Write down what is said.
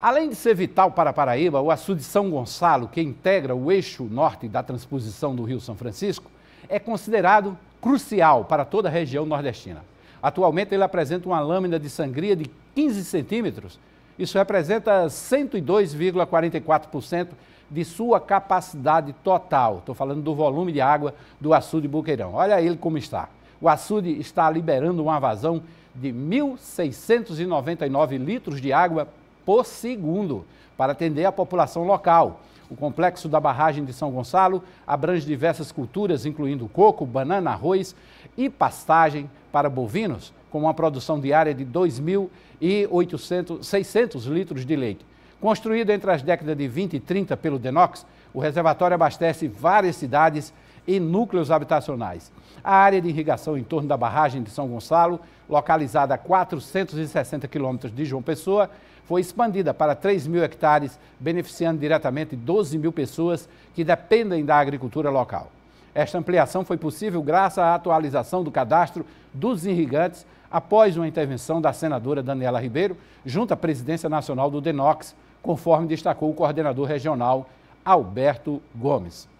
Além de ser vital para Paraíba, o açude São Gonçalo, que integra o eixo norte da transposição do Rio São Francisco, é considerado crucial para toda a região nordestina. Atualmente, ele apresenta uma lâmina de sangria de 15 centímetros. Isso representa 102,44% de sua capacidade total. Estou falando do volume de água do açude Buqueirão. Olha ele como está. O açude está liberando uma vazão de 1.699 litros de água por segundo para atender a população local. O complexo da barragem de São Gonçalo abrange diversas culturas, incluindo coco, banana, arroz e pastagem para bovinos, com uma produção diária de 2.600 litros de leite. Construído entre as décadas de 20 e 30 pelo Denox, o reservatório abastece várias cidades e núcleos habitacionais. A área de irrigação em torno da barragem de São Gonçalo, localizada a 460 quilômetros de João Pessoa, foi expandida para 3 mil hectares, beneficiando diretamente 12 mil pessoas que dependem da agricultura local. Esta ampliação foi possível graças à atualização do cadastro dos irrigantes após uma intervenção da senadora Daniela Ribeiro, junto à presidência nacional do DENOX, conforme destacou o coordenador regional Alberto Gomes.